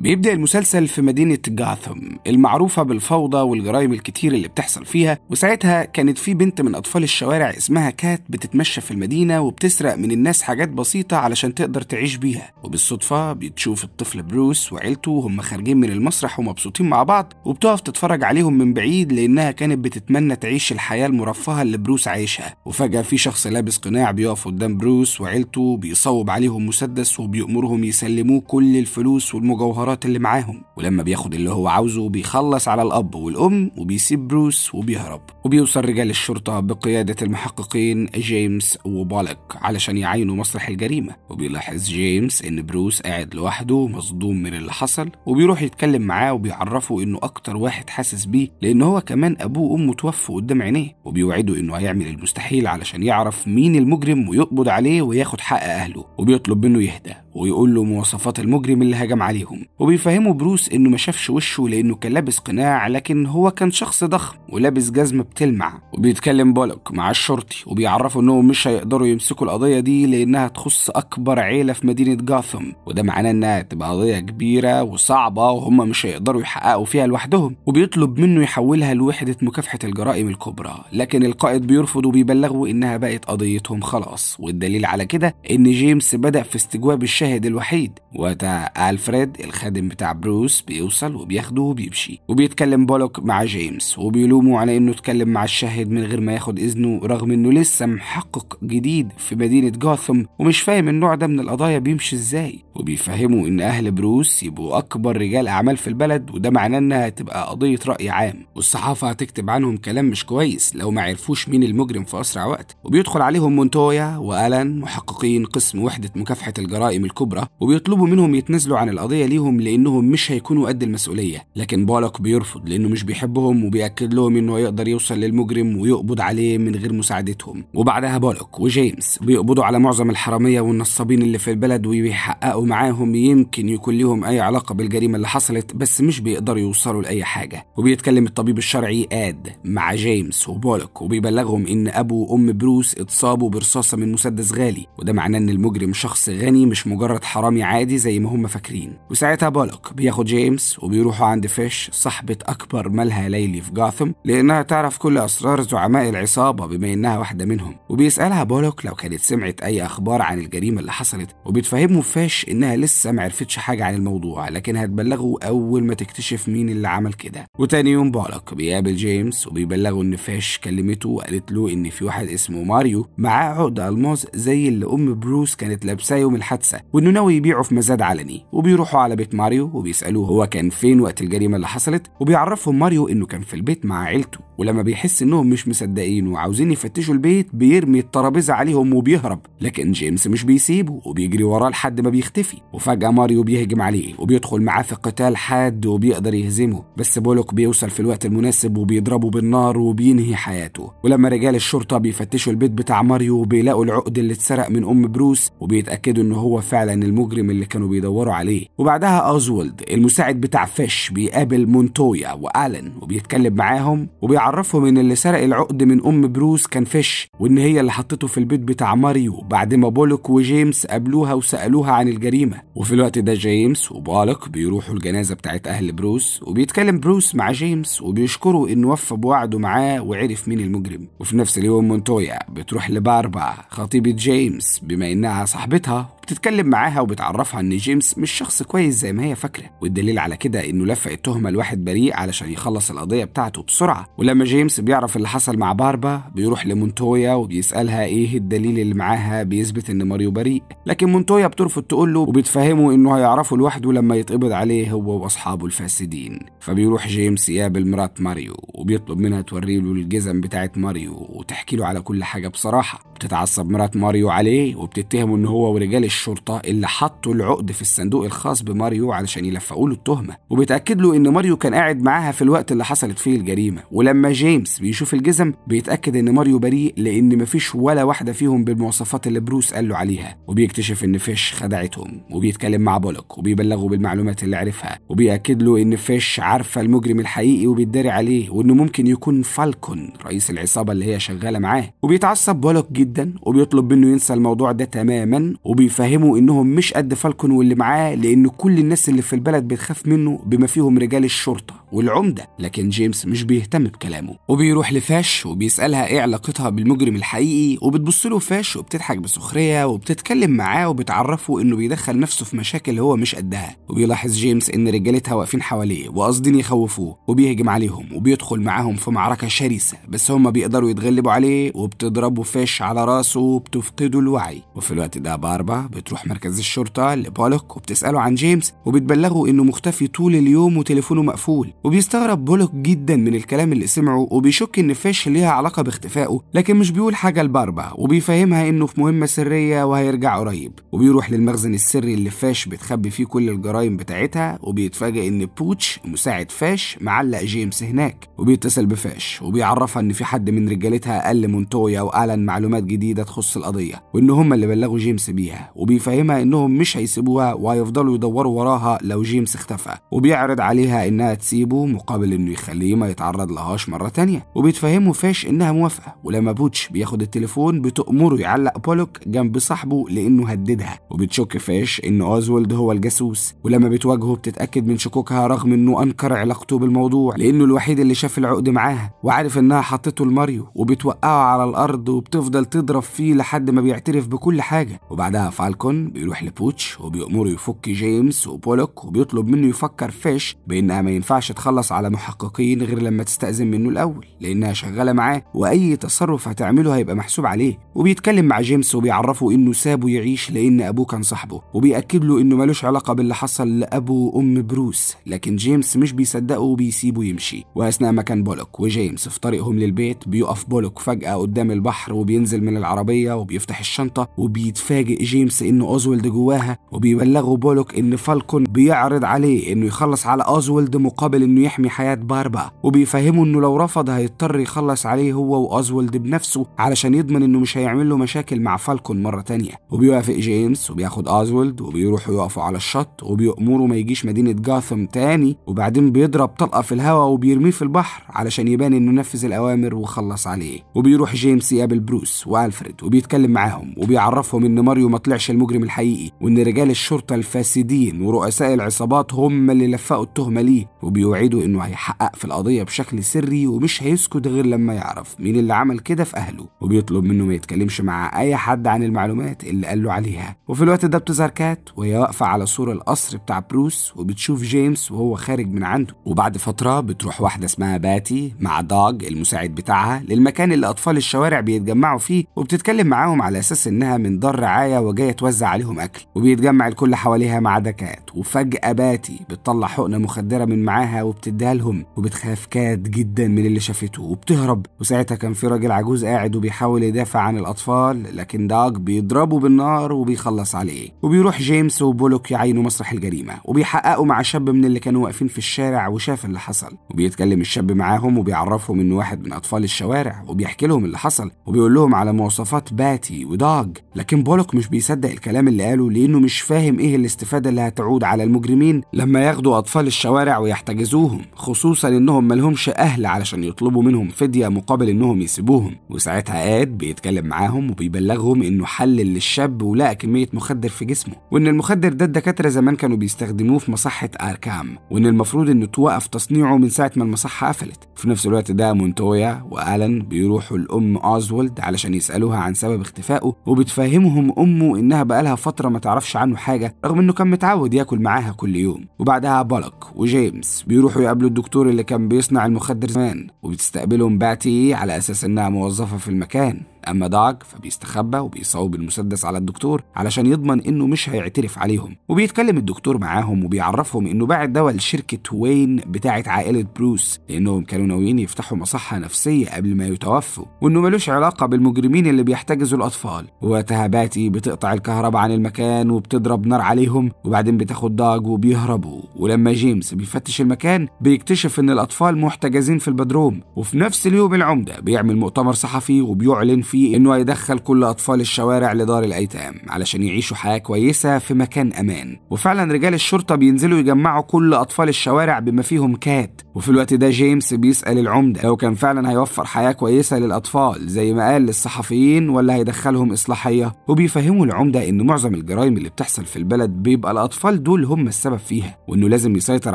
بيبدأ المسلسل في مدينة جاثم المعروفة بالفوضى والجرايم الكتير اللي بتحصل فيها وساعتها كانت في بنت من أطفال الشوارع اسمها كات بتتمشى في المدينة وبتسرق من الناس حاجات بسيطة علشان تقدر تعيش بيها وبالصدفة بتشوف الطفل بروس وعيلته وهم خارجين من المسرح ومبسوطين مع بعض وبتقف تتفرج عليهم من بعيد لأنها كانت بتتمنى تعيش الحياة المرفهة اللي بروس عايشها وفجأة في شخص لابس قناع بيقف قدام بروس وعيلته بيصوب عليهم مسدس وبيأمرهم يسلموه كل الفلوس والمجوهرات القرارات اللي معاهم ولما بياخد اللي هو عاوزه بيخلص على الأب والأم وبيسيب بروس وبيهرب وبيوصل رجال الشرطة بقيادة المحققين جيمس وبالك علشان يعينوا مسرح الجريمة وبيلاحظ جيمس إن بروس قاعد لوحده مصدوم من اللي حصل وبيروح يتكلم معاه وبيعرفه إنه أكتر واحد حاسس بيه لأن هو كمان أبوه وأمه توفوا قدام عينيه وبيوعده إنه هيعمل المستحيل علشان يعرف مين المجرم ويقبض عليه وياخد حق أهله وبيطلب منه يهدى ويقول له مواصفات المجرم اللي هجم عليهم وبيفهمه بروس انه ما شافش وشه لانه كان لابس قناع لكن هو كان شخص ضخم ولابس جزمه بتلمع وبيتكلم بولوك مع الشرطي وبيعرفه انهم مش هيقدروا يمسكوا القضيه دي لانها تخص اكبر عيله في مدينه جاثم وده معناه انها تبقى قضيه كبيره وصعبه وهم مش هيقدروا يحققوا فيها لوحدهم وبيطلب منه يحولها لوحده مكافحه الجرائم الكبرى لكن القائد بيرفض وبيبلغه انها بقت قضيتهم خلاص والدليل على كده ان جيمس بدا في استجواب الشاهد المشاهد الوحيد وقتها ألفريد الخادم بتاع بروس بيوصل وبياخده وبيمشي وبيتكلم بولوك مع جيمس وبيلومه على إنه اتكلم مع الشاهد من غير ما ياخد إذنه رغم إنه لسه محقق جديد في مدينة جوثم ومش فاهم النوع ده من القضايا بيمشي إزاي وبيفهمه إن أهل بروس يبقوا أكبر رجال أعمال في البلد وده معناه إنها هتبقى قضية رأي عام والصحافة هتكتب عنهم كلام مش كويس لو ما عرفوش مين المجرم في أسرع وقت وبيدخل عليهم مونتويا وألان محققين قسم وحدة مكافحة الجرائم الكبرى وبيطلبوا منهم يتنازلوا عن القضيه ليهم لانهم مش هيكونوا قد المسؤوليه لكن بولك بيرفض لانه مش بيحبهم وبياكد لهم انه يقدر يوصل للمجرم ويقبض عليه من غير مساعدتهم وبعدها بولك وجيمس بيقبضوا على معظم الحراميه والنصابين اللي في البلد وبيحققوا معاهم يمكن يكون ليهم اي علاقه بالجريمه اللي حصلت بس مش بيقدروا يوصلوا لاي حاجه وبيتكلم الطبيب الشرعي اد مع جيمس وبولك وبيبلغهم ان ابو وام بروس اتصابوا برصاصه من مسدس غالي وده معناه ان المجرم شخص غني مش مجرم مجرد حرامي عادي زي ما هم فاكرين وساعتها بولوك بياخد جيمس وبيروحوا عند فيش صاحبة أكبر مالها ليلي في جاثم لأنها تعرف كل أسرار زعماء العصابة بما إنها واحدة منهم وبيسألها بولوك لو كانت سمعت أي أخبار عن الجريمة اللي حصلت وبتفهمه فيش إنها لسه معرفتش حاجة عن الموضوع لكن هتبلغه أول ما تكتشف مين اللي عمل كده وتاني يوم بولوك بيقابل جيمس وبيبلغه إن فيش كلمته وقالت له إن في واحد اسمه ماريو معاه عقد ألماس زي اللي أم بروس كانت لابساه يوم الحادثة وانه ناوي يبيعه في مزاد علني وبيروحوا على بيت ماريو وبيسالوه هو كان فين وقت الجريمه اللي حصلت وبيعرفهم ماريو انه كان في البيت مع عيلته ولما بيحس انهم مش مصدقين وعاوزين يفتشوا البيت بيرمي الترابيزه عليهم وبيهرب لكن جيمس مش بيسيبه وبيجري وراه لحد ما بيختفي وفجاه ماريو بيهجم عليه وبيدخل معاه في قتال حاد وبيقدر يهزمه بس بولوك بيوصل في الوقت المناسب وبيضربه بالنار وبينهي حياته ولما رجال الشرطه بيفتشوا البيت بتاع ماريو بيلاقوا العقد اللي اتسرق من ام بروس وبيتاكدوا ان هو فعلا فعلا المجرم اللي كانوا بيدوروا عليه وبعدها أوزولد المساعد بتاع فيش بيقابل مونتويا وآلن وبيتكلم معاهم وبيعرفهم إن اللي سرق العقد من أم بروس كان فيش وإن هي اللي حطته في البيت بتاع ماريو بعد ما بولك وجيمس قابلوها وسألوها عن الجريمة وفي الوقت ده جيمس وبولوك بيروحوا الجنازة بتاعت أهل بروس وبيتكلم بروس مع جيمس وبيشكره إنه وفى بوعده معاه وعرف مين المجرم وفي نفس اليوم مونتويا بتروح لباربا خطيبة جيمس بما إنها صاحبتها بتتكلم معاها وبتعرفها ان جيمس مش شخص كويس زي ما هي فاكره والدليل على كده انه لفق التهمه لواحد بريء علشان يخلص القضيه بتاعته بسرعه ولما جيمس بيعرف اللي حصل مع باربا بيروح لمونتويا وبيسالها ايه الدليل اللي معاها بيثبت ان ماريو بريء لكن مونتويا بترفض تقول له وبتفهمه انه هيعرفه لوحده لما يتقبض عليه هو واصحابه الفاسدين فبيروح جيمس يقابل مرات ماريو وبيطلب منها توري له الجزم بتاعت ماريو وتحكي له على كل حاجه بصراحه بتتعصب مرات ماريو عليه وبتتهمه ان هو ورجال الشرطة اللي حطوا العقد في الصندوق الخاص بماريو علشان يلفقوا له التهمة وبيتأكد له إن ماريو كان قاعد معاها في الوقت اللي حصلت فيه الجريمة ولما جيمس بيشوف الجزم بيتأكد إن ماريو بريء لأن مفيش ولا واحدة فيهم بالمواصفات اللي بروس قال له عليها وبيكتشف إن فيش خدعتهم وبيتكلم مع بولوك وبيبلغه بالمعلومات اللي عرفها وبيأكد له إن فيش عارفة المجرم الحقيقي وبيتداري عليه وإنه ممكن يكون فالكون رئيس العصابة اللي هي شغالة معاه وبيتعصب بولوك جدا وبيطلب منه ينسى الموضوع ده تماما وبيفهم فهموا انهم مش قد فالكون واللي معاه لان كل الناس اللي في البلد بتخاف منه بما فيهم رجال الشرطه والعمده لكن جيمس مش بيهتم بكلامه وبيروح لفاش وبيسالها ايه علاقتها بالمجرم الحقيقي وبتبص له فاش وبتضحك بسخريه وبتتكلم معاه وبتعرفه انه بيدخل نفسه في مشاكل هو مش قدها وبيلاحظ جيمس ان رجالتها واقفين حواليه وقاصدين يخوفوه وبيهجم عليهم وبيدخل معاهم في معركه شرسه بس هم بيقدروا يتغلبوا عليه وبتضربه فاش على راسه وبتفقده الوعي وفي الوقت ده باربا بتروح مركز الشرطة لبولوك وبتسأله عن جيمس وبتبلغه إنه مختفي طول اليوم وتليفونه مقفول وبيستغرب بولوك جدا من الكلام اللي سمعه وبيشك إن فيش ليها علاقة باختفائه لكن مش بيقول حاجة لباربا وبيفهمها إنه في مهمة سرية وهيرجع قريب وبيروح للمخزن السري اللي فاش بتخبي فيه كل الجرايم بتاعتها وبيتفاجئ إن بوتش مساعد فاش معلق جيمس هناك وبيتصل بفاش وبيعرفها إن في حد من رجالتها أقل لمونتويا وأعلن معلومات جديدة تخص القضية وإن هما اللي بلغوا جيمس بيها وبيفهمها انهم مش هيسيبوها وهيفضلوا يدوروا وراها لو جيمس اختفى وبيعرض عليها انها تسيبه مقابل انه يخليه ما يتعرض لهاش مره تانية وبتفهمه فاش انها موافقه ولما بوتش بياخد التليفون بتأمره يعلق بولوك جنب صاحبه لانه هددها وبتشك فاش ان اوزولد هو الجاسوس ولما بتواجهه بتتاكد من شكوكها رغم انه انكر علاقته بالموضوع لانه الوحيد اللي شاف العقد معاها وعارف انها حطته لماريو وبتوقعه على الارض وبتفضل تضرب فيه لحد ما بيعترف بكل حاجه وبعدها فعل فالكون بيروح لبوتش وبيأمره يفك جيمس وبولوك وبيطلب منه يفكر فيش بإنها ما ينفعش تخلص على محققين غير لما تستأذن منه الأول لأنها شغالة معاه وأي تصرف هتعمله هيبقى محسوب عليه وبيتكلم مع جيمس وبيعرفه إنه سابه يعيش لأن أبوه كان صاحبه وبيأكد له إنه ملوش علاقة باللي حصل لأبو وأم بروس لكن جيمس مش بيصدقه وبيسيبه يمشي وأثناء ما كان بولوك وجيمس في طريقهم للبيت بيقف بولوك فجأة قدام البحر وبينزل من العربية وبيفتح الشنطة وبيتفاجئ جيمس ان اوزولد جواها وبيبلغوا بولوك ان فالكون بيعرض عليه انه يخلص على اوزولد مقابل انه يحمي حياه باربا وبيفهمه انه لو رفض هيضطر يخلص عليه هو واوزولد بنفسه علشان يضمن انه مش هيعمل له مشاكل مع فالكون مره تانية وبيوافق جيمس وبياخد اوزولد وبيروحوا يقفوا على الشط وبيأمره ما يجيش مدينه جاثم تاني وبعدين بيضرب طلقه في الهواء وبيرميه في البحر علشان يبان انه نفذ الاوامر وخلص عليه وبيروح جيمس يقابل بروس والفريد وبيتكلم معاهم وبيعرفهم ان ماريو ما طلعش المجرم الحقيقي وإن رجال الشرطة الفاسدين ورؤساء العصابات هم اللي لفقوا التهمة ليه وبيوعدوا إنه هيحقق في القضية بشكل سري ومش هيسكت غير لما يعرف مين اللي عمل كده في أهله وبيطلب منه ما يتكلمش مع أي حد عن المعلومات اللي قال له عليها وفي الوقت ده بتظهر كات وهي واقفة على سور القصر بتاع بروس وبتشوف جيمس وهو خارج من عنده وبعد فترة بتروح واحدة اسمها باتي مع داج المساعد بتاعها للمكان اللي أطفال الشوارع بيتجمعوا فيه وبتتكلم معاهم على أساس إنها من دار رعاية وجاية بتوزع عليهم أكل وبيتجمع الكل حواليها مع دكات وفجأة باتي بتطلع حقنة مخدرة من معاها وبتديها لهم وبتخاف كات جدا من اللي شافته وبتهرب وساعتها كان في راجل عجوز قاعد وبيحاول يدافع عن الأطفال لكن داج بيضربه بالنار وبيخلص عليه وبيروح جيمس وبولوك يعينوا مسرح الجريمة وبيحققوا مع شاب من اللي كانوا واقفين في الشارع وشاف اللي حصل وبيتكلم الشاب معاهم وبيعرفهم إنه واحد من أطفال الشوارع وبيحكي لهم اللي حصل وبيقول لهم على مواصفات باتي وداج لكن بولوك مش بيصدق مصدق الكلام اللي قاله لأنه مش فاهم إيه الاستفادة اللي هتعود على المجرمين لما ياخدوا أطفال الشوارع ويحتجزوهم خصوصا إنهم ملهمش أهل علشان يطلبوا منهم فدية مقابل إنهم يسيبوهم وساعتها قاد بيتكلم معاهم وبيبلغهم إنه حلل للشاب ولقى كمية مخدر في جسمه وإن المخدر ده الدكاترة زمان كانوا بيستخدموه في مصحة أركام وإن المفروض إنه توقف تصنيعه من ساعة ما المصحة قفلت في نفس الوقت ده مونتويا وآلان بيروحوا لأم أوزولد علشان يسألوها عن سبب اختفائه وبتفهمهم أمه إنها وقتها بقالها فترة ما تعرفش عنه حاجة رغم إنه كان متعود ياكل معاها كل يوم وبعدها بالك وجيمس بيروحوا يقابلوا الدكتور اللي كان بيصنع المخدر زمان وبتستقبلهم باتي على أساس إنها موظفة في المكان أما داك فبيستخبى وبيصوب المسدس على الدكتور علشان يضمن إنه مش هيعترف عليهم وبيتكلم الدكتور معاهم وبيعرفهم إنه باع الدواء لشركة وين بتاعة عائلة بروس لأنهم كانوا ناويين يفتحوا مصحة نفسية قبل ما يتوفوا وإنه ملوش علاقة بالمجرمين اللي بيحتجزوا الأطفال وقتها باتي بتقطع الكهرباء عن المكان وبتضرب نار عليهم وبعدين بتاخد داج وبيهربوا ولما جيمس بيفتش المكان بيكتشف إن الأطفال محتجزين في البدروم وفي نفس اليوم العمدة بيعمل مؤتمر صحفي وبيعلن فيه إنه يدخل كل أطفال الشوارع لدار الأيتام علشان يعيشوا حياة كويسة في مكان أمان وفعلا رجال الشرطة بينزلوا يجمعوا كل أطفال الشوارع بما فيهم كات وفي الوقت ده جيمس بيسأل العمدة لو كان فعلا هيوفر حياة كويسة للأطفال زي ما قال للصحفيين ولا هيدخلهم إصلاحية وبيفهموا العمدة إن معظم الجرائم اللي بتحصل في البلد بيبقى الأطفال دول هم السبب فيها وإنه لازم يسيطر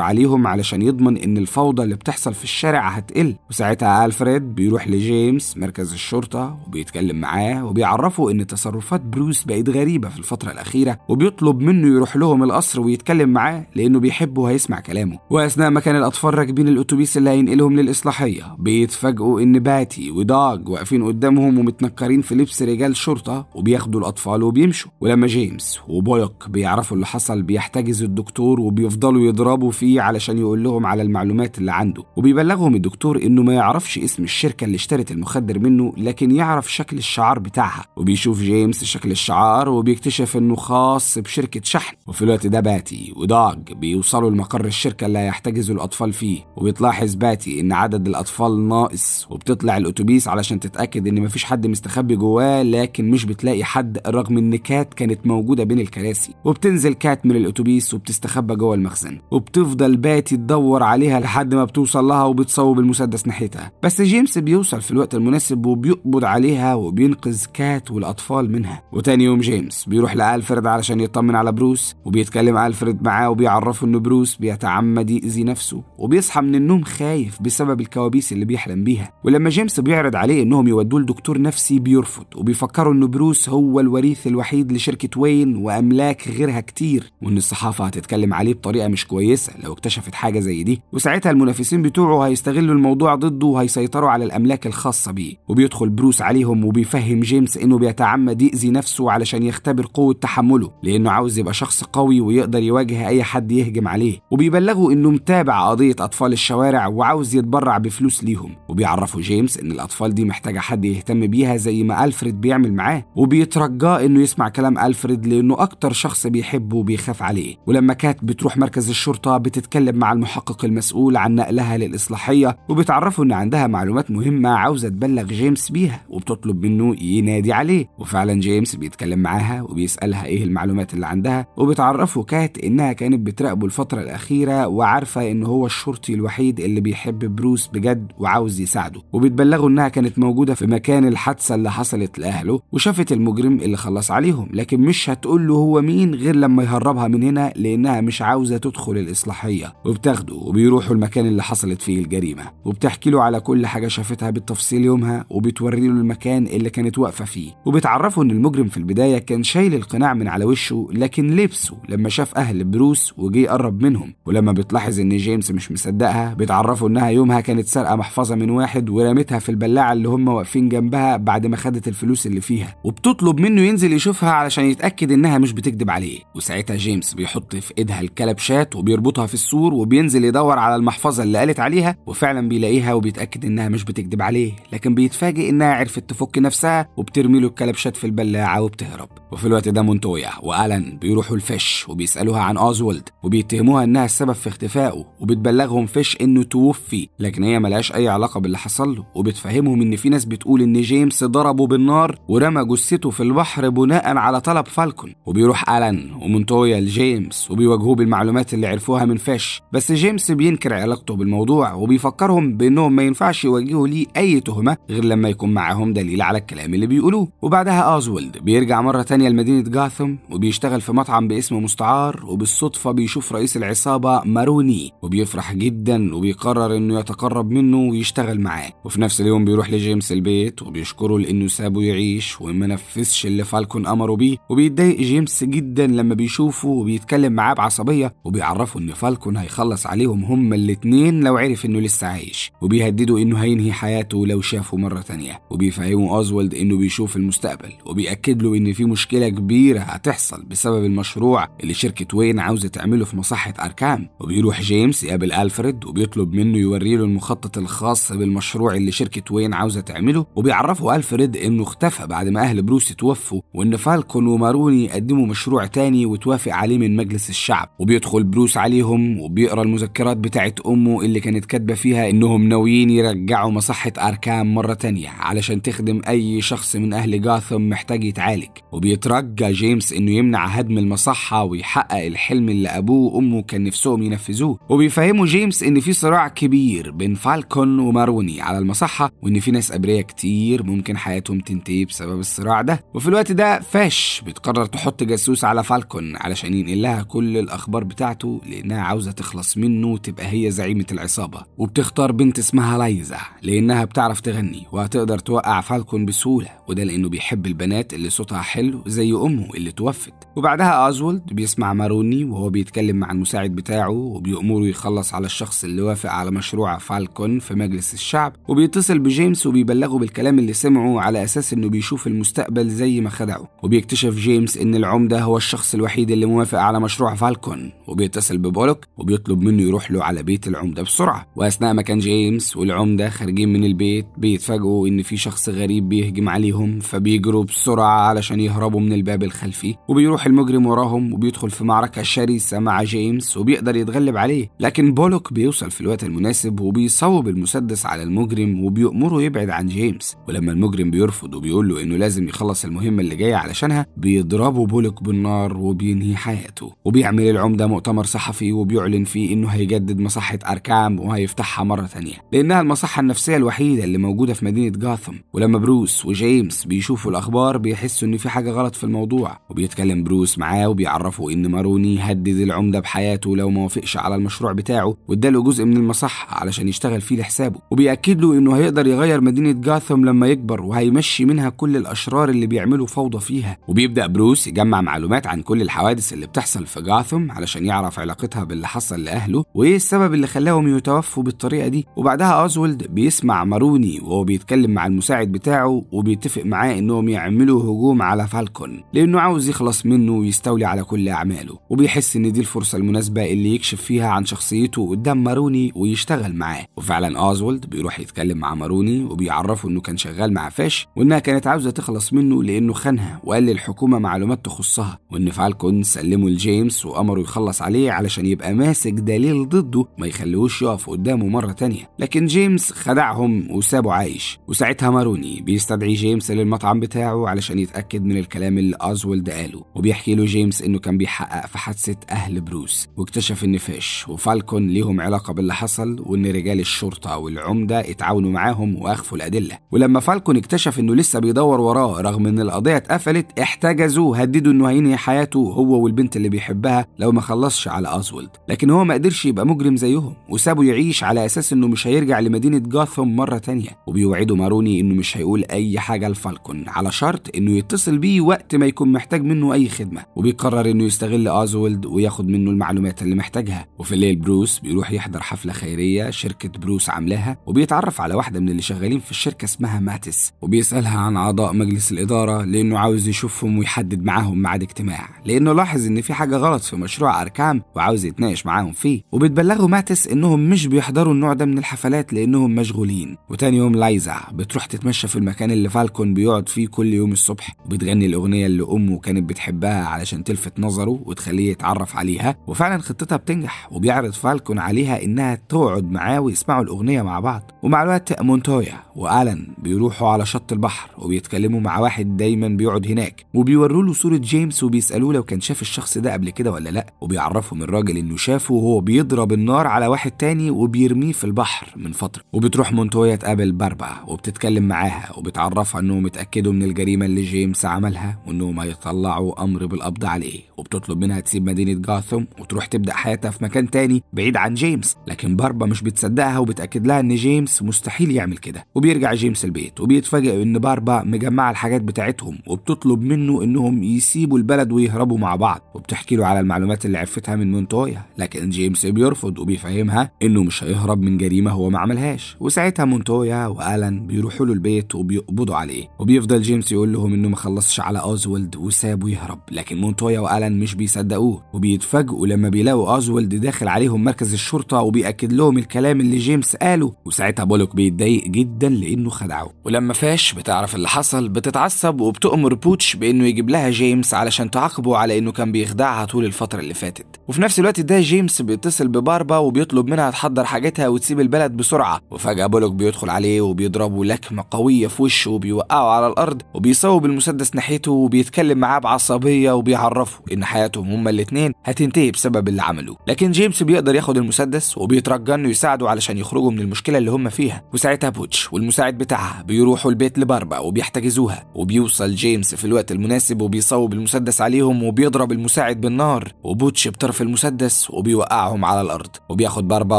عليهم علشان يضمن إن الفوضى اللي بتحصل في الشارع هتقل وساعتها ألفريد بيروح لجيمس مركز الشرطة وبي بيتكلم معاه وبيعرفه إن تصرفات بروس بقت غريبة في الفترة الأخيرة وبيطلب منه يروح لهم القصر ويتكلم معاه لأنه بيحبه وهيسمع كلامه وأثناء ما كان الأطفال راكبين الأتوبيس اللي هينقلهم للإصلاحية بيتفاجئوا إن باتي وداج واقفين قدامهم ومتنكرين في لبس رجال شرطة وبياخدوا الأطفال وبيمشوا ولما جيمس وبويك بيعرفوا اللي حصل بيحتجز الدكتور وبيفضلوا يضربوا فيه علشان يقول لهم على المعلومات اللي عنده وبيبلغهم الدكتور إنه ما يعرفش اسم الشركة اللي اشترت المخدر منه لكن يعرف شكل الشعار بتاعها وبيشوف جيمس شكل الشعار وبيكتشف انه خاص بشركة شحن وفي الوقت ده باتي وداج بيوصلوا لمقر الشركة اللي هيحتجزوا الأطفال فيه وبتلاحظ باتي إن عدد الأطفال ناقص وبتطلع الأتوبيس علشان تتأكد إن مفيش حد مستخبي جواه لكن مش بتلاقي حد رغم إن كات كانت موجودة بين الكراسي وبتنزل كات من الأتوبيس وبتستخبى جوه المخزن وبتفضل باتي تدور عليها لحد ما بتوصل لها وبتصوب المسدس ناحيتها بس جيمس بيوصل في الوقت المناسب وبيقبض عليها وبينقذ كات والأطفال منها وتاني يوم جيمس بيروح لألفريد علشان يطمن على بروس وبيتكلم ألفريد معاه وبيعرفه إن بروس بيتعمد يأذي نفسه وبيصحى من النوم خايف بسبب الكوابيس اللي بيحلم بيها ولما جيمس بيعرض عليه إنهم يودوه لدكتور نفسي بيرفض وبيفكروا إن بروس هو الوريث الوحيد لشركة وين وأملاك غيرها كتير وإن الصحافة هتتكلم عليه بطريقة مش كويسة لو اكتشفت حاجة زي دي وساعتها المنافسين بتوعه هيستغلوا الموضوع ضده وهيسيطروا على الأملاك الخاصة بيه وبيدخل بروس عليهم بيهم وبيفهم جيمس انه بيتعمد يأذي نفسه علشان يختبر قوة تحمله لانه عاوز يبقى شخص قوي ويقدر يواجه اي حد يهجم عليه وبيبلغه انه متابع قضية اطفال الشوارع وعاوز يتبرع بفلوس ليهم وبيعرفوا جيمس ان الاطفال دي محتاجة حد يهتم بيها زي ما الفريد بيعمل معاه وبيترجاه انه يسمع كلام الفريد لانه اكتر شخص بيحبه وبيخاف عليه ولما كات بتروح مركز الشرطة بتتكلم مع المحقق المسؤول عن نقلها للاصلاحية وبتعرفه ان عندها معلومات مهمة عاوزة تبلغ جيمس بيها وبتطلب بتطلب منه ينادي عليه وفعلا جيمس بيتكلم معاها وبيسألها إيه المعلومات اللي عندها وبتعرفه كات إنها كانت بتراقبه الفترة الأخيرة وعارفة إن هو الشرطي الوحيد اللي بيحب بروس بجد وعاوز يساعده وبتبلغه إنها كانت موجودة في مكان الحادثة اللي حصلت لأهله وشافت المجرم اللي خلص عليهم لكن مش هتقول له هو مين غير لما يهربها من هنا لأنها مش عاوزة تدخل الإصلاحية وبتاخده وبيروحوا المكان اللي حصلت فيه الجريمة وبتحكي له على كل حاجة شافتها بالتفصيل يومها وبتوري له المكان المكان اللي كانت واقفة فيه وبتعرفوا إن المجرم في البداية كان شايل القناع من على وشه لكن لبسه لما شاف أهل بروس وجي يقرب منهم ولما بتلاحظ إن جيمس مش مصدقها بتعرفه إنها يومها كانت سارقة محفظة من واحد ورمتها في البلاعة اللي هم واقفين جنبها بعد ما خدت الفلوس اللي فيها وبتطلب منه ينزل يشوفها علشان يتأكد إنها مش بتكذب عليه وساعتها جيمس بيحط في إيدها الكلبشات وبيربطها في السور وبينزل يدور على المحفظة اللي قالت عليها وفعلا بيلاقيها وبيتأكد إنها مش بتكذب عليه لكن بيتفاجئ إنها عرفت تفك بتفك نفسها وبترمي له الكلبشات في البلاعه وبتهرب وفي الوقت ده مونتويا والان بيروحوا لفيش وبيسالوها عن اوزولد وبيتهموها انها السبب في اختفائه وبتبلغهم فيش انه توفي لكن هي ملهاش اي علاقه باللي حصل له وبتفهمهم ان في ناس بتقول ان جيمس ضربه بالنار ورمى جثته في البحر بناء على طلب فالكون وبيروح الان ومونتويا لجيمس وبيواجهوه بالمعلومات اللي عرفوها من فيش بس جيمس بينكر علاقته بالموضوع وبيفكرهم بانهم ما ينفعش يوجهوا ليه اي تهمه غير لما يكون معاهم دليل دليل على الكلام اللي بيقولوه وبعدها أوزولد بيرجع مرة تانية لمدينة جاثم وبيشتغل في مطعم باسم مستعار وبالصدفة بيشوف رئيس العصابة ماروني وبيفرح جدا وبيقرر إنه يتقرب منه ويشتغل معاه وفي نفس اليوم بيروح لجيمس البيت وبيشكره لإنه سابه يعيش وما نفذش اللي فالكون أمره بيه وبيتضايق جيمس جدا لما بيشوفه وبيتكلم معاه بعصبية وبيعرفه إن فالكون هيخلص عليهم هما الاتنين لو عرف إنه لسه عايش وبيهدده إنه هينهي حياته لو شافه مرة تانية وبيفعله بيكلم أوزولد إنه بيشوف المستقبل وبيأكد له إن في مشكلة كبيرة هتحصل بسبب المشروع اللي شركة وين عاوزة تعمله في مصحة أركام وبيروح جيمس يقابل ألفريد وبيطلب منه يوري له المخطط الخاص بالمشروع اللي شركة وين عاوزة تعمله وبيعرفه ألفريد إنه اختفى بعد ما أهل بروس توفوا وإن فالكون وماروني يقدموا مشروع تاني وتوافق عليه من مجلس الشعب وبيدخل بروس عليهم وبيقرا المذكرات بتاعت أمه اللي كانت كاتبة فيها إنهم ناويين يرجعوا مصحة أركام مرة تانية علشان تخدم يخدم أي شخص من أهل جاثم محتاج يتعالج وبيترجى جيمس إنه يمنع هدم المصحة ويحقق الحلم اللي أبوه وأمه كان نفسهم ينفذوه وبيفهموا جيمس إن في صراع كبير بين فالكون وماروني على المصحة وإن في ناس أبرياء كتير ممكن حياتهم تنتهي بسبب الصراع ده وفي الوقت ده فاش بتقرر تحط جاسوس على فالكون علشان ينقل لها كل الأخبار بتاعته لأنها عاوزة تخلص منه وتبقى هي زعيمة العصابة وبتختار بنت اسمها لايزا لأنها بتعرف تغني وهتقدر توقع فالكون فالكون بسهولة وده لأنه بيحب البنات اللي صوتها حلو زي أمه اللي توفت وبعدها أوزولد بيسمع ماروني وهو بيتكلم مع المساعد بتاعه وبيأمره يخلص على الشخص اللي وافق على مشروع فالكون في مجلس الشعب وبيتصل بجيمس وبيبلغه بالكلام اللي سمعه على أساس إنه بيشوف المستقبل زي ما خدعه وبيكتشف جيمس إن العمدة هو الشخص الوحيد اللي موافق على مشروع فالكون وبيتصل ببولوك وبيطلب منه يروح له على بيت العمدة بسرعة وأثناء ما كان جيمس والعمدة خارجين من البيت بيتفاجئوا إن في شخص غريب غريب بيهجم عليهم فبيجروا بسرعة علشان يهربوا من الباب الخلفي وبيروح المجرم وراهم وبيدخل في معركة شرسة مع جيمس وبيقدر يتغلب عليه لكن بولوك بيوصل في الوقت المناسب وبيصوب المسدس على المجرم وبيأمره يبعد عن جيمس ولما المجرم بيرفض وبيقول له إنه لازم يخلص المهمة اللي جاية علشانها بيضربه بولوك بالنار وبينهي حياته وبيعمل العمدة مؤتمر صحفي وبيعلن فيه إنه هيجدد مصحة أركام وهيفتحها مرة ثانية لأنها المصحة النفسية الوحيدة اللي موجودة في مدينة جاثم ولما لما بروس وجيمس بيشوفوا الأخبار بيحسوا إن في حاجة غلط في الموضوع وبيتكلم بروس معاه وبيعرفه إن ماروني هدد العمدة بحياته لو ما وافقش على المشروع بتاعه واداله جزء من المصحة علشان يشتغل فيه لحسابه وبيأكد له إنه هيقدر يغير مدينة جاثم لما يكبر وهيمشي منها كل الأشرار اللي بيعملوا فوضى فيها وبيبدأ بروس يجمع معلومات عن كل الحوادث اللي بتحصل في جاثم علشان يعرف علاقتها باللي حصل لأهله وإيه السبب اللي خلاهم يتوفوا بالطريقة دي وبعدها أوزولد بيسمع ماروني وهو بيتكلم مع المساعد بتاعه بتاعه وبيتفق معاه انهم يعملوا هجوم على فالكون لانه عاوز يخلص منه ويستولي على كل اعماله وبيحس ان دي الفرصه المناسبه اللي يكشف فيها عن شخصيته قدام ماروني ويشتغل معاه وفعلا اوزولد بيروح يتكلم مع ماروني وبيعرفه انه كان شغال مع فاش وانها كانت عاوزه تخلص منه لانه خانها وقال للحكومه معلومات تخصها وان فالكون سلمه لجيمس وامره يخلص عليه علشان يبقى ماسك دليل ضده ما يخليهوش يقف قدامه مره تانية لكن جيمس خدعهم وسابه عايش وساعتها ماروني بيستدعي جيمس للمطعم بتاعه علشان يتأكد من الكلام اللي أزولد قاله وبيحكي له جيمس إنه كان بيحقق في حادثة أهل بروس واكتشف إن فيش وفالكون ليهم علاقة باللي حصل وإن رجال الشرطة والعمدة اتعاونوا معاهم وأخفوا الأدلة ولما فالكون اكتشف إنه لسه بيدور وراه رغم إن القضية اتقفلت احتجزوه هددوا إنه هينهي حياته هو والبنت اللي بيحبها لو ما خلصش على أزولد لكن هو ما قدرش يبقى مجرم زيهم وسابه يعيش على أساس إنه مش هيرجع لمدينة جاثوم مرة تانية وبيوعدوا ماروني إنه مش هي يقول أي حاجة لفالكون على شرط إنه يتصل بيه وقت ما يكون محتاج منه أي خدمة وبيقرر إنه يستغل أوزولد وياخد منه المعلومات اللي محتاجها وفي الليل بروس بيروح يحضر حفلة خيرية شركة بروس عاملاها وبيتعرف على واحدة من اللي شغالين في الشركة اسمها ماتس وبيسألها عن أعضاء مجلس الإدارة لأنه عاوز يشوفهم ويحدد معاهم ميعاد اجتماع لأنه لاحظ إن في حاجة غلط في مشروع أركام وعاوز يتناقش معاهم فيه وبتبلغه ماتس إنهم مش بيحضروا النوع ده من الحفلات لأنهم مشغولين وتاني يوم لايزا بتروح تتمشى في المكان اللي فالكون بيقعد فيه كل يوم الصبح وبتغني الأغنية اللي أمه كانت بتحبها علشان تلفت نظره وتخليه يتعرف عليها وفعلا خطتها بتنجح وبيعرض فالكون عليها إنها تقعد معاه ويسمعوا الأغنية مع بعض ومع الوقت مونتويا وآلان بيروحوا على شط البحر وبيتكلموا مع واحد دايما بيقعد هناك وبيوروا له صورة جيمس وبيسألوه لو كان شاف الشخص ده قبل كده ولا لأ وبيعرفهم الراجل إنه شافه وهو بيضرب النار على واحد تاني وبيرميه في البحر من فترة وبتروح مونتويا تقابل باربا وبتتكلم معاها عليها وبتعرفها انهم اتأكدوا من الجريمة اللي جيمس عملها وانهم هيطلعوا امر بالقبض عليه وبتطلب منها تسيب مدينة جاثم وتروح تبدأ حياتها في مكان تاني بعيد عن جيمس لكن باربا مش بتصدقها وبتأكد لها ان جيمس مستحيل يعمل كده وبيرجع جيمس البيت وبيتفاجئ ان باربا مجمعة الحاجات بتاعتهم وبتطلب منه انهم يسيبوا البلد ويهربوا مع بعض وبتحكي له على المعلومات اللي عرفتها من مونتويا لكن جيمس بيرفض وبيفهمها انه مش هيهرب من جريمة هو ما عملهاش وساعتها مونتويا والان بيروحوا له البيت البيت وبيقبضوا عليه وبيفضل جيمس يقول لهم انه ما خلصش على اوزولد وسابه يهرب لكن مونتويا والان مش بيصدقوه وبيتفاجئوا لما بيلاقوا اوزولد داخل عليهم مركز الشرطه وبياكد لهم الكلام اللي جيمس قاله وساعتها بولوك بيتضايق جدا لانه خدعه ولما فاش بتعرف اللي حصل بتتعصب وبتامر بوتش بانه يجيب لها جيمس علشان تعاقبه على انه كان بيخدعها طول الفتره اللي فاتت وفي نفس الوقت ده جيمس بيتصل بباربا وبيطلب منها تحضر حاجتها وتسيب البلد بسرعه وفجاه بولوك بيدخل عليه وبيضربه لكمه قويه قوية في وشه وبيوقعه على الأرض وبيصوب المسدس ناحيته وبيتكلم معاه بعصبية وبيعرفه إن حياتهم هما الاتنين هتنتهي بسبب اللي عملوه لكن جيمس بيقدر ياخد المسدس وبيترجى إنه يساعده علشان يخرجوا من المشكلة اللي هما فيها وساعتها بوتش والمساعد بتاعها بيروحوا البيت لباربا وبيحتجزوها وبيوصل جيمس في الوقت المناسب وبيصوب المسدس عليهم وبيضرب المساعد بالنار وبوتش بطرف المسدس وبيوقعهم على الأرض وبياخد باربا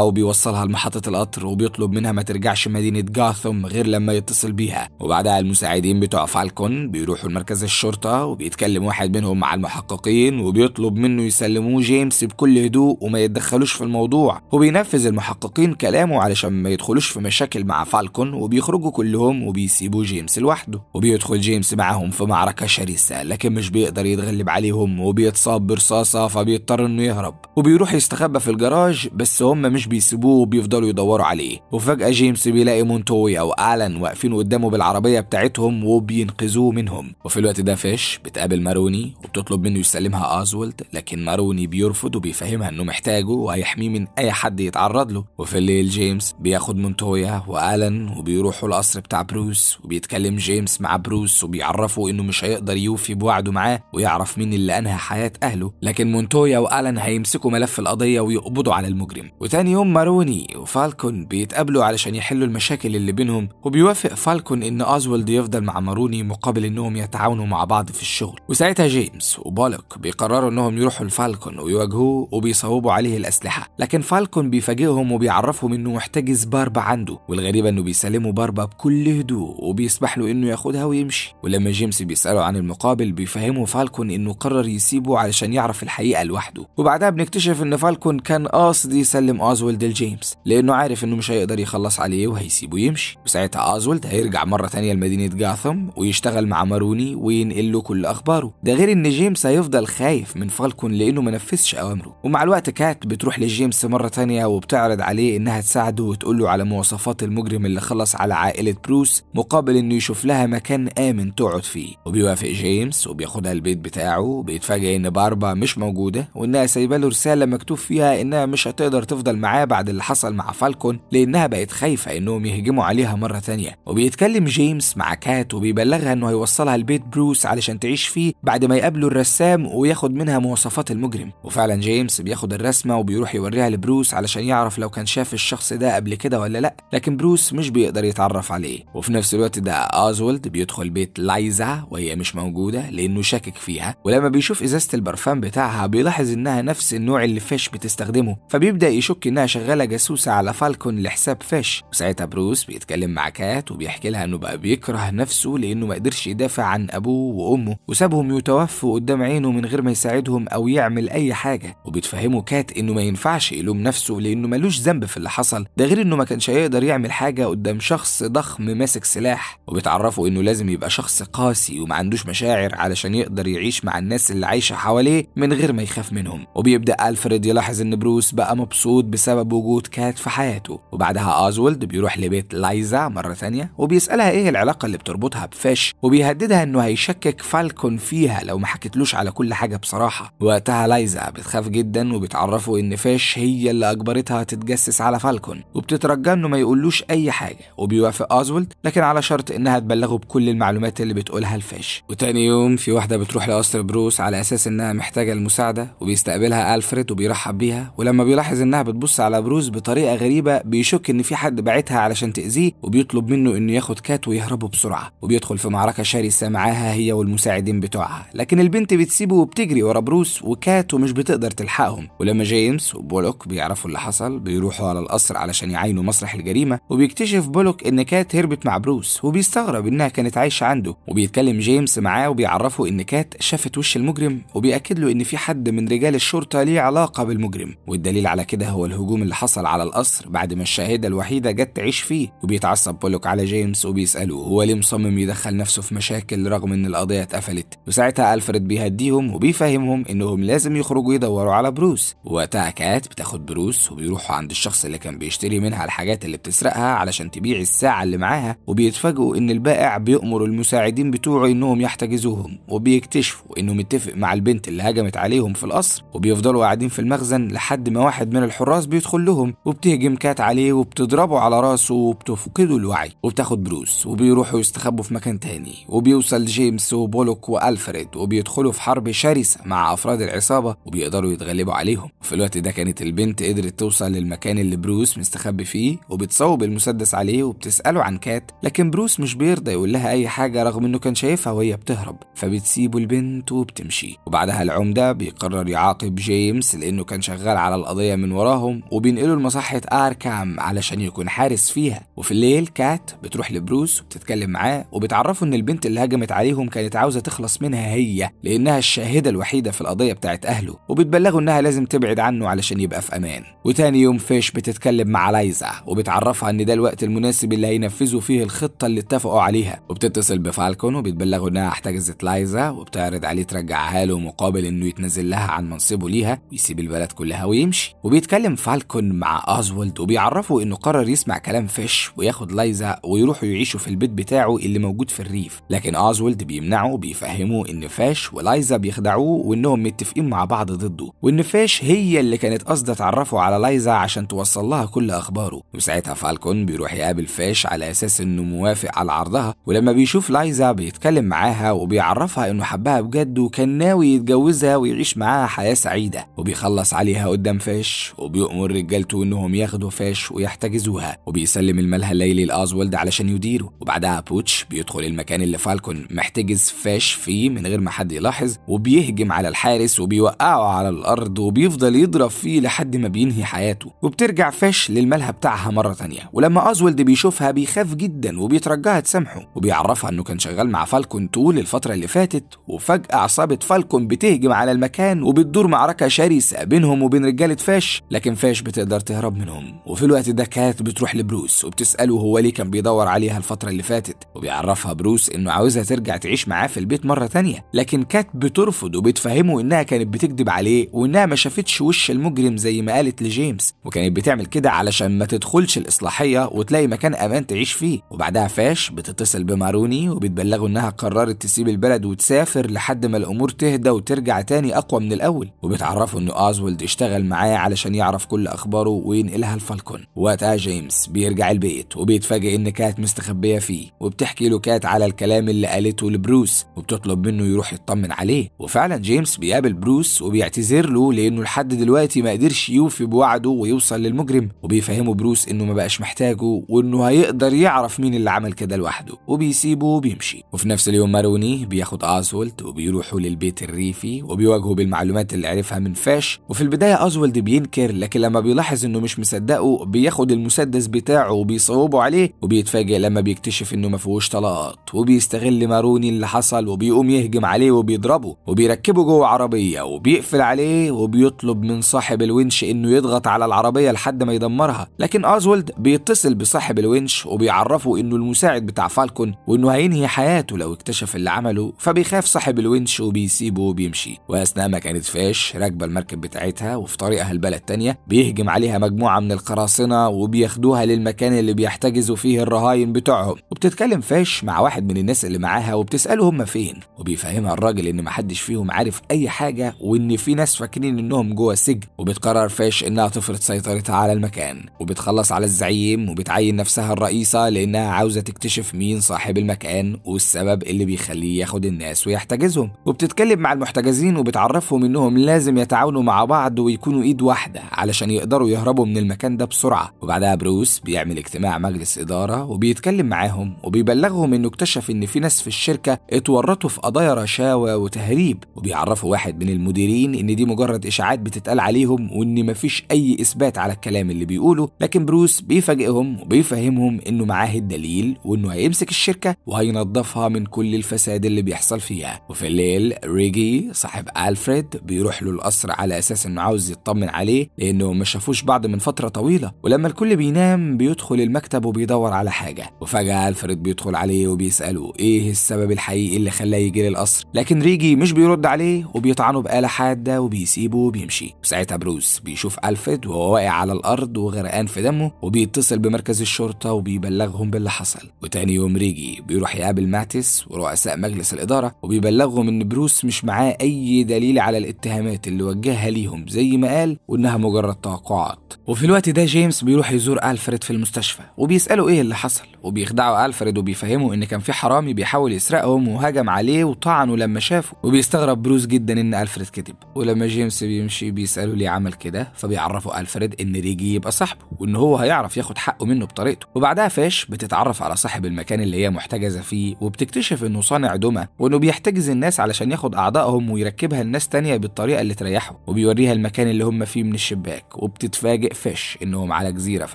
وبيوصلها لمحطة القطر وبيطلب منها ما ترجعش مدينة جاثم غير لما يتصل بيها بيها وبعدها المساعدين بتوع فالكون بيروحوا لمركز الشرطة وبيتكلم واحد منهم مع المحققين وبيطلب منه يسلموه جيمس بكل هدوء وما يتدخلوش في الموضوع وبينفذ المحققين كلامه علشان ما يدخلوش في مشاكل مع فالكون وبيخرجوا كلهم وبيسيبوا جيمس لوحده وبيدخل جيمس معاهم في معركة شرسة لكن مش بيقدر يتغلب عليهم وبيتصاب برصاصة فبيضطر انه يهرب وبيروح يستخبى في الجراج بس هم مش بيسيبوه وبيفضلوا يدوروا عليه وفجأة جيمس بيلاقي مونتويا وآلان واقفين قدام بيتكلموا بالعربية بتاعتهم وبينقذوه منهم وفي الوقت ده فيش بتقابل ماروني وبتطلب منه يسلمها أزولد لكن ماروني بيرفض وبيفهمها إنه محتاجه وهيحميه من أي حد يتعرض له وفي الليل جيمس بياخد مونتويا وألان وبيروحوا القصر بتاع بروس وبيتكلم جيمس مع بروس وبيعرفه إنه مش هيقدر يوفي بوعده معاه ويعرف مين اللي أنهى حياة أهله لكن مونتويا وألان هيمسكوا ملف القضية ويقبضوا على المجرم وتاني يوم ماروني وفالكون بيتقابلوا علشان يحلوا المشاكل اللي بينهم وبيوافق فالكون يكن إن أوزولد يفضل مع ماروني مقابل إنهم يتعاونوا مع بعض في الشغل وساعتها جيمس وبولوك بيقرروا إنهم يروحوا لفالكون ويواجهوه وبيصوبوا عليه الأسلحة لكن فالكون بيفاجئهم وبيعرفهم إنه محتجز باربا عنده والغريبة إنه بيسلموا باربا بكل هدوء وبيسمح له إنه ياخدها ويمشي ولما جيمس بيسأله عن المقابل بيفهمه فالكون إنه قرر يسيبه علشان يعرف الحقيقة لوحده وبعدها بنكتشف إن فالكون كان قاصد يسلم أوزولد لجيمس لأنه عارف إنه مش هيقدر يخلص عليه وهيسيبه يمشي وساعتها أوزولد هيرجع يرجع مرة تانية لمدينة جاثم ويشتغل مع ماروني وينقل له كل أخباره ده غير إن جيمس هيفضل خايف من فالكون لأنه منفذش أوامره ومع الوقت كات بتروح لجيمس مرة تانية وبتعرض عليه إنها تساعده وتقول له على مواصفات المجرم اللي خلص على عائلة بروس مقابل إنه يشوف لها مكان آمن تقعد فيه وبيوافق جيمس وبياخدها البيت بتاعه وبيتفاجئ إن باربا مش موجودة وإنها سايبة له رسالة مكتوب فيها إنها مش هتقدر تفضل معاه بعد اللي حصل مع فالكون لأنها بقت خايفة إنهم يهجموا عليها مرة تانية وبيتكلم بيتكلم جيمس مع كات وبيبلغها انه هيوصلها لبيت بروس علشان تعيش فيه بعد ما يقابله الرسام وياخد منها مواصفات المجرم وفعلا جيمس بياخد الرسمه وبيروح يوريها لبروس علشان يعرف لو كان شاف الشخص ده قبل كده ولا لا لكن بروس مش بيقدر يتعرف عليه وفي نفس الوقت ده اوزولد بيدخل بيت لايزا وهي مش موجوده لانه شاكك فيها ولما بيشوف ازازه البرفان بتاعها بيلاحظ انها نفس النوع اللي فيش بتستخدمه فبيبدا يشك انها شغاله جاسوسه على فالكون لحساب فيش وساعتها بروس بيتكلم مع كات وبيحكي لها انه بقى بيكره نفسه لانه ما قدرش يدافع عن ابوه وامه وسابهم يتوفوا قدام عينه من غير ما يساعدهم او يعمل اي حاجه وبتفهمه كات انه ما ينفعش يلوم نفسه لانه ملوش ذنب في اللي حصل ده غير انه ما كانش هيقدر يعمل حاجه قدام شخص ضخم ماسك سلاح وبتعرفه انه لازم يبقى شخص قاسي وما عندوش مشاعر علشان يقدر يعيش مع الناس اللي عايشه حواليه من غير ما يخاف منهم وبيبدا الفريد يلاحظ ان بروس بقى مبسوط بسبب وجود كات في حياته وبعدها اوزولد بيروح لبيت لايزا مره ثانيه وبي بيسألها إيه العلاقة اللي بتربطها بفاش وبيهددها إنه هيشكك فالكون فيها لو ما حكتلوش على كل حاجة بصراحة وقتها لايزا بتخاف جدا وبتعرفه إن فاش هي اللي أجبرتها تتجسس على فالكون وبتترجى إنه ما يقولوش أي حاجة وبيوافق أوزولد لكن على شرط إنها تبلغه بكل المعلومات اللي بتقولها لفاش وتاني يوم في واحدة بتروح لقصر بروس على أساس إنها محتاجة المساعدة وبيستقبلها ألفريد وبيرحب بيها ولما بيلاحظ إنها بتبص على بروس بطريقة غريبة بيشك إن في حد بعتها علشان تأذيه وبيطلب منه إنه ياخد بياخد كات ويهربوا بسرعة وبيدخل في معركة شرسة معاها هي والمساعدين بتوعها لكن البنت بتسيبه وبتجري ورا بروس وكات ومش بتقدر تلحقهم ولما جيمس وبولوك بيعرفوا اللي حصل بيروحوا على القصر علشان يعينوا مسرح الجريمة وبيكتشف بولوك إن كات هربت مع بروس وبيستغرب إنها كانت عايشة عنده وبيتكلم جيمس معاه وبيعرفه إن كات شافت وش المجرم وبيأكد له إن في حد من رجال الشرطة ليه علاقة بالمجرم والدليل على كده هو الهجوم اللي حصل على القصر بعد ما الشاهدة الوحيدة جت تعيش فيه وبيتعصب بولوك على جيمس لبسه بيسألوه هو ليه مصمم يدخل نفسه في مشاكل رغم إن القضية اتقفلت وساعتها ألفريد بيهديهم وبيفهمهم إنهم لازم يخرجوا يدوروا على بروس ووقتها كات بتاخد بروس وبيروحوا عند الشخص اللي كان بيشتري منها الحاجات اللي بتسرقها علشان تبيع الساعة اللي معاها وبيتفاجئوا إن البائع بيأمر المساعدين بتوعه إنهم يحتجزوهم وبيكتشفوا إنه متفق مع البنت اللي هجمت عليهم في القصر وبيفضلوا قاعدين في المخزن لحد ما واحد من الحراس بيدخل لهم وبتهجم كات عليه وبتضربه على راسه وبتفقده الوعي وبتاخد بروس وبيروحوا يستخبوا في مكان تاني وبيوصل جيمس وبولوك والفريد وبيدخلوا في حرب شرسه مع افراد العصابه وبيقدروا يتغلبوا عليهم وفي الوقت ده كانت البنت قدرت توصل للمكان اللي بروس مستخبي فيه وبتصوب المسدس عليه وبتساله عن كات لكن بروس مش بيرضى يقول لها اي حاجه رغم انه كان شايفها وهي بتهرب فبتسيبه البنت وبتمشي وبعدها العمده بيقرر يعاقب جيمس لانه كان شغال على القضيه من وراهم وبينقله لمصحه اركام علشان يكون حارس فيها وفي الليل كات بتروح لبروس وبتتكلم معاه وبتعرفه ان البنت اللي هجمت عليهم كانت عاوزه تخلص منها هي لانها الشاهده الوحيده في القضيه بتاعت اهله وبتبلغه انها لازم تبعد عنه علشان يبقى في امان وتاني يوم فيش بتتكلم مع لايزا وبتعرفها ان ده الوقت المناسب اللي هينفذوا فيه الخطه اللي اتفقوا عليها وبتتصل بفالكون وبتبلغه انها احتجزت لايزا وبتعرض عليه ترجعها له مقابل انه يتنزل لها عن منصبه ليها ويسيب البلد كلها ويمشي وبيتكلم فالكون مع اوزولد وبيعرفه انه قرر يسمع كلام فيش وياخد لايزا ويروحوا يعيشوا في البيت بتاعه اللي موجود في الريف لكن اوزولد بيمنعه وبيفهمه ان فاش ولايزا بيخدعوه وانهم متفقين مع بعض ضده وان فاش هي اللي كانت قاصده تعرفه على لايزا عشان توصل لها كل اخباره وساعتها فالكون بيروح يقابل فاش على اساس انه موافق على عرضها ولما بيشوف لايزا بيتكلم معاها وبيعرفها انه حبها بجد وكان ناوي يتجوزها ويعيش معاها حياه سعيده وبيخلص عليها قدام فاش وبيؤمر رجالته انهم ياخدوا فاش ويحتجزوها وبيسلم الملهى الليلي لازولد علشان يديره وبعدها بوتش بيدخل المكان اللي فالكون محتجز فاش فيه من غير ما حد يلاحظ وبيهجم على الحارس وبيوقعه على الارض وبيفضل يضرب فيه لحد ما بينهي حياته وبترجع فاش للملهى بتاعها مره تانية ولما ازولد بيشوفها بيخاف جدا وبيترجاها تسامحه وبيعرفها انه كان شغال مع فالكون طول الفتره اللي فاتت وفجاه عصابه فالكون بتهجم على المكان وبتدور معركه شرسه بينهم وبين رجاله فاش لكن فاش بتقدر تهرب منهم وفي الوقت ده كانت بتروح لبروس وبتساله هو ليه كان بيدور على عليها الفترة اللي فاتت وبيعرفها بروس إنه عاوزها ترجع تعيش معاه في البيت مرة تانية لكن كات بترفض وبتفهمه إنها كانت بتكذب عليه وإنها ما شافتش وش المجرم زي ما قالت لجيمس وكانت بتعمل كده علشان ما تدخلش الإصلاحية وتلاقي مكان أمان تعيش فيه وبعدها فاش بتتصل بماروني وبتبلغه إنها قررت تسيب البلد وتسافر لحد ما الأمور تهدى وترجع تاني أقوى من الأول وبتعرفه إن أوزولد اشتغل معاه علشان يعرف كل أخباره وينقلها لفالكون وقتها جيمس بيرجع البيت وبيتفاجئ إن كات مستخبية فيه وبتحكي له كات على الكلام اللي قالته لبروس وبتطلب منه يروح يطمن عليه وفعلا جيمس بيقابل بروس وبيعتذر له لأنه لحد دلوقتي ما قدرش يوفي بوعده ويوصل للمجرم وبيفهمه بروس إنه ما بقاش محتاجه وإنه هيقدر يعرف مين اللي عمل كده لوحده وبيسيبه وبيمشي وفي نفس اليوم ماروني بياخد أزولد وبيروحوا للبيت الريفي وبيواجهوا بالمعلومات اللي عرفها من فاش وفي البداية أزولد بينكر لكن لما بيلاحظ إنه مش مصدقه بياخد المسدس بتاعه وبيصوبه عليه وبيتفاجئ لما بيكتشف إنه ما فيهوش طلقات وبيستغل ماروني اللي حصل وبيقوم يهجم عليه وبيضربه وبيركبه جوه عربية وبيقفل عليه وبيطلب من صاحب الونش إنه يضغط على العربية لحد ما يدمرها لكن أوزولد بيتصل بصاحب الونش وبيعرفه إنه المساعد بتاع فالكون وإنه هينهي حياته لو اكتشف اللي عمله فبيخاف صاحب الونش وبيسيبه وبيمشي وأثناء ما كانت فاش راكبة المركب بتاعتها وفي طريقها البلد تانية بيهجم عليها مجموعة من القراصنة وبياخدوها للمكان اللي بيحتجزوا فيه الرهاين الاماكن بتوعهم وبتتكلم فاش مع واحد من الناس اللي معاها وبتساله هم فين وبيفهمها الراجل ان محدش فيهم عارف اي حاجه وان في ناس فاكرين انهم جوه سجن وبتقرر فاش انها تفرض سيطرتها على المكان وبتخلص على الزعيم وبتعين نفسها الرئيسه لانها عاوزه تكتشف مين صاحب المكان والسبب اللي بيخليه ياخد الناس ويحتجزهم وبتتكلم مع المحتجزين وبتعرفهم انهم لازم يتعاونوا مع بعض ويكونوا ايد واحده علشان يقدروا يهربوا من المكان ده بسرعه وبعدها بروس بيعمل اجتماع مجلس اداره وبيت بيتكلم معاهم وبيبلغهم انه اكتشف ان في ناس في الشركه اتورطوا في قضايا رشاوى وتهريب وبيعرفوا واحد من المديرين ان دي مجرد اشاعات بتتقال عليهم وان مفيش اي اثبات على الكلام اللي بيقوله لكن بروس بيفاجئهم وبيفهمهم انه معاه الدليل وانه هيمسك الشركه وهينظفها من كل الفساد اللي بيحصل فيها وفي الليل ريجي صاحب الفريد بيروح له القصر على اساس انه عاوز يطمن عليه لانه ما شافوش بعض من فتره طويله ولما الكل بينام بيدخل المكتب وبيدور على حاجه وفجأة الفريد بيدخل عليه وبيسأله إيه السبب الحقيقي اللي خلاه يجي للقصر لكن ريجي مش بيرد عليه وبيطعنه بآلة حادة وبيسيبه وبيمشي وساعتها بروس بيشوف ألفريد وهو واقع على الأرض وغرقان في دمه وبيتصل بمركز الشرطة وبيبلغهم باللي حصل وتاني يوم ريجي بيروح يقابل ماتس ورؤساء مجلس الإدارة وبيبلغهم إن بروس مش معاه أي دليل على الاتهامات اللي وجهها ليهم زي ما قال وإنها مجرد توقعات وفي الوقت ده جيمس بيروح يزور ألفريد في المستشفى وبيسأله إيه اللي حصل وبيخدعوا ألفريد وبيفهموا إن كان في حرامي بيحاول يسرقهم وهجم عليه وطعنه لما شافه وبيستغرب بروس جدا إن ألفريد كذب ولما جيمس بيمشي بيسأله ليه عمل كده فبيعرفوا ألفريد إن ريجي يبقى صاحبه وإن هو هيعرف ياخد حقه منه بطريقته وبعدها فاش بتتعرف على صاحب المكان اللي هي محتجزة فيه وبتكتشف إنه صانع دمى وإنه بيحتجز الناس علشان ياخد أعضائهم ويركبها لناس تانية بالطريقة اللي تريحه وبيوريها المكان اللي هم فيه من الشباك وبتتفاجئ فاش إنهم على جزيرة في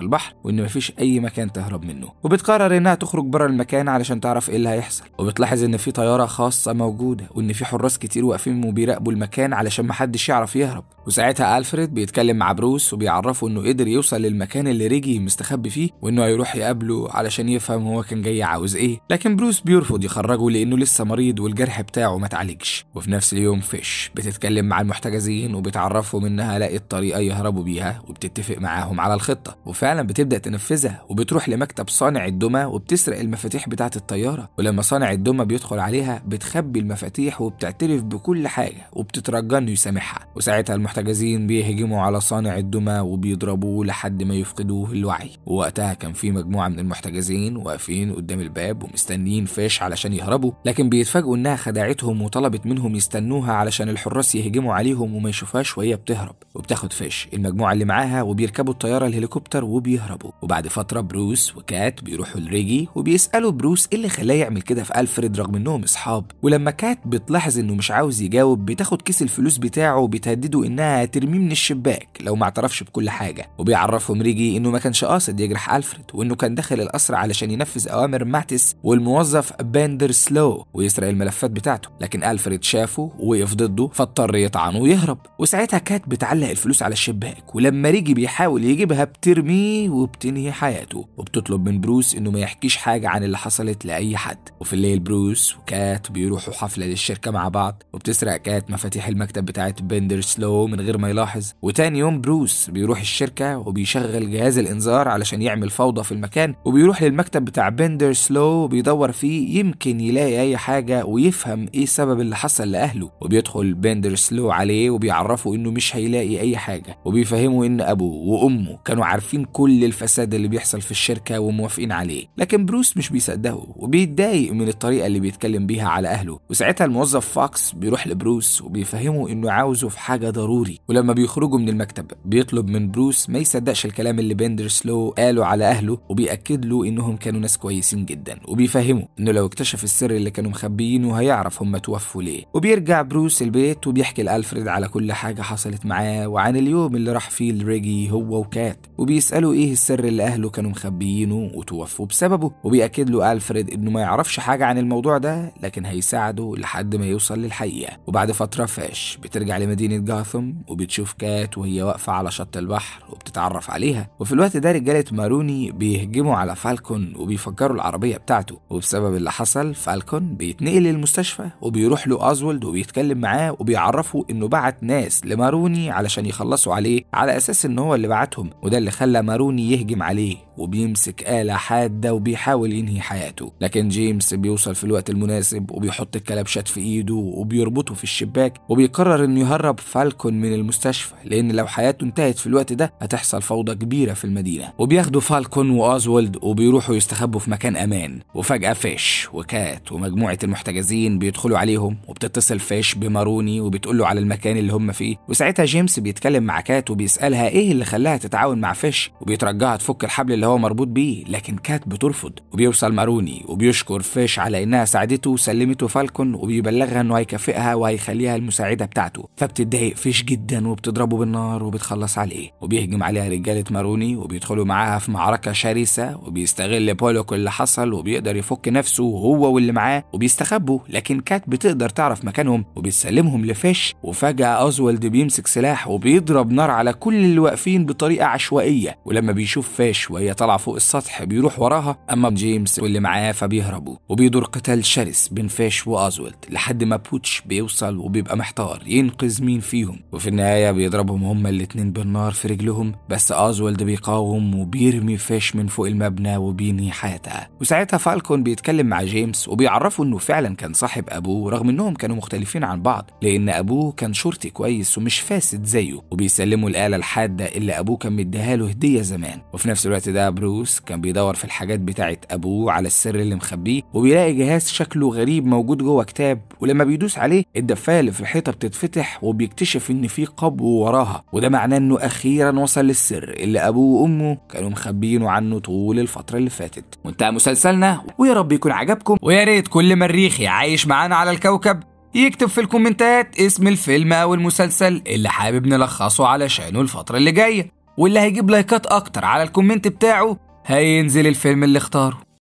البحر وإن مفيش أي مكان تهرب منه وبتقرر بتقرر انها تخرج بره المكان علشان تعرف ايه اللي هيحصل وبتلاحظ ان في طياره خاصه موجوده وان في حراس كتير واقفين وبيراقبوا المكان علشان محدش يعرف يهرب وساعتها ألفريد بيتكلم مع بروس وبيعرفه إنه قدر يوصل للمكان اللي ريجي مستخبي فيه وإنه هيروح يقابله علشان يفهم هو كان جاي عاوز إيه، لكن بروس بيرفض يخرجه لأنه لسه مريض والجرح بتاعه ما اتعالجش، وفي نفس اليوم فيش بتتكلم مع المحتجزين وبتعرفهم إنها لقت طريقة يهربوا بيها وبتتفق معاهم على الخطة، وفعلا بتبدأ تنفذها وبتروح لمكتب صانع الدمى وبتسرق المفاتيح بتاعة الطيارة، ولما صانع الدمى بيدخل عليها بتخبي المفاتيح وبتعترف بكل حاجة وبتترجى إنه يسامحها، وساعتها المحتجزين بيهجموا على صانع الدمى وبيضربوه لحد ما يفقدوه الوعي ووقتها كان في مجموعة من المحتجزين واقفين قدام الباب ومستنيين فيش علشان يهربوا لكن بيتفاجئوا انها خدعتهم وطلبت منهم يستنوها علشان الحراس يهجموا عليهم وما يشوفهاش وهي بتهرب وبتاخد فيش المجموعة اللي معاها وبيركبوا الطيارة الهليكوبتر وبيهربوا وبعد فترة بروس وكات بيروحوا لريجي وبيسألوا بروس ايه اللي خلاه يعمل كده في ألفريد رغم انهم اصحاب ولما كات بتلاحظ انه مش عاوز يجاوب بتاخد كيس الفلوس بتاعه وبتهدده انها انها ترميه من الشباك لو ما اعترفش بكل حاجه وبيعرفهم ريجي انه ما كانش قاصد يجرح الفريد وانه كان داخل القصر علشان ينفذ اوامر ماتس والموظف باندر سلو ويسرق الملفات بتاعته لكن الفريد شافه وقف ضده فاضطر يطعنه ويهرب وساعتها كات بتعلق الفلوس على الشباك ولما ريجي بيحاول يجيبها بترميه وبتنهي حياته وبتطلب من بروس انه ما يحكيش حاجه عن اللي حصلت لاي حد وفي الليل بروس وكات بيروحوا حفله للشركه مع بعض وبتسرق كات مفاتيح المكتب بتاعت بندر سلو من غير ما يلاحظ وتاني يوم بروس بيروح الشركة وبيشغل جهاز الإنذار علشان يعمل فوضى في المكان وبيروح للمكتب بتاع بندر سلو وبيدور فيه يمكن يلاقي أي حاجة ويفهم إيه السبب اللي حصل لأهله وبيدخل بندر سلو عليه وبيعرفه إنه مش هيلاقي أي حاجة وبيفهمه إن أبوه وأمه كانوا عارفين كل الفساد اللي بيحصل في الشركة وموافقين عليه لكن بروس مش بيصدقه وبيتضايق من الطريقة اللي بيتكلم بيها على أهله وساعتها الموظف فاكس بيروح لبروس وبيفهمه إنه عاوزه في حاجة ضروري ضروري ولما بيخرجوا من المكتب بيطلب من بروس ما يصدقش الكلام اللي بيندر سلو قاله على أهله وبيأكد له إنهم كانوا ناس كويسين جدا وبيفهمه إنه لو اكتشف السر اللي كانوا مخبيينه هيعرف هم توفوا ليه وبيرجع بروس البيت وبيحكي لألفريد على كل حاجة حصلت معاه وعن اليوم اللي راح فيه لريجي هو وكات وبيسأله إيه السر اللي أهله كانوا مخبيينه وتوفوا بسببه وبيأكد له ألفريد إنه ما يعرفش حاجة عن الموضوع ده لكن هيساعده لحد ما يوصل للحقيقة وبعد فترة فاش بترجع لمدينة جاثم وبتشوف كات وهي واقفة على شط البحر وبتتعرف عليها وفي الوقت ده رجالة ماروني بيهجموا على فالكون وبيفجروا العربية بتاعته وبسبب اللي حصل فالكون بيتنقل للمستشفى وبيروح له أزولد وبيتكلم معاه وبيعرفه إنه بعت ناس لماروني علشان يخلصوا عليه على أساس إن هو اللي بعتهم وده اللي خلى ماروني يهجم عليه وبيمسك آلة حادة وبيحاول ينهي حياته لكن جيمس بيوصل في الوقت المناسب وبيحط الكلبشات في إيده وبيربطه في الشباك وبيقرر إنه يهرب فالكون من المستشفى لأن لو حياته انتهت في الوقت ده هتحصل فوضى كبيرة في المدينة وبياخدوا فالكون وأزولد وبيروحوا يستخبوا في مكان أمان وفجأة فيش وكات ومجموعة المحتجزين بيدخلوا عليهم وبتتصل فيش بماروني وبتقول له على المكان اللي هم فيه وساعتها جيمس بيتكلم مع كات وبيسألها إيه اللي خلاها تتعاون مع فيش وبيترجعها تفك الحبل اللي اللي هو مربوط بيه لكن كات بترفض وبيوصل ماروني وبيشكر فيش على انها ساعدته وسلمته فالكون وبيبلغها انه هيكافئها وهيخليها المساعده بتاعته فبتتضايق فيش جدا وبتضربه بالنار وبتخلص عليه وبيهجم عليها رجاله ماروني وبيدخلوا معاها في معركه شرسه وبيستغل بولوك اللي حصل وبيقدر يفك نفسه هو واللي معاه وبيستخبوا لكن كات بتقدر تعرف مكانهم وبتسلمهم لفيش وفجاه اوزولد بيمسك سلاح وبيضرب نار على كل اللي واقفين بطريقه عشوائيه ولما بيشوف فيش وهي طالعة فوق السطح بيروح وراها أما جيمس واللي معاه فبيهربوا وبيدور قتال شرس بين فاش وأزولد لحد ما بوتش بيوصل وبيبقى محتار ينقذ مين فيهم وفي النهاية بيضربهم هما الاتنين بالنار في رجلهم بس أزولد بيقاوم وبيرمي فاش من فوق المبنى وبينهي حياتها وساعتها فالكون بيتكلم مع جيمس وبيعرفه إنه فعلا كان صاحب أبوه رغم إنهم كانوا مختلفين عن بعض لأن أبوه كان شرطي كويس ومش فاسد زيه وبيسلموا الآلة الحادة اللي أبوه كان مديها له هدية زمان وفي نفس الوقت ده بروس كان بيدور في الحاجات بتاعة أبوه على السر اللي مخبيه وبيلاقي جهاز شكله غريب موجود جوه كتاب ولما بيدوس عليه الدفاية اللي في الحيطة بتتفتح وبيكتشف إن في قبو وراها وده معناه إنه أخيرا وصل للسر اللي أبوه وأمه كانوا مخبينه عنه طول الفترة اللي فاتت وانتهى مسلسلنا ويا رب يكون عجبكم ويا ريت كل مريخي عايش معانا على الكوكب يكتب في الكومنتات اسم الفيلم أو المسلسل اللي حابب نلخصه علشانه الفترة اللي جاية واللي هيجيب لايكات اكتر على الكومنت بتاعه هينزل الفيلم اللي اختاره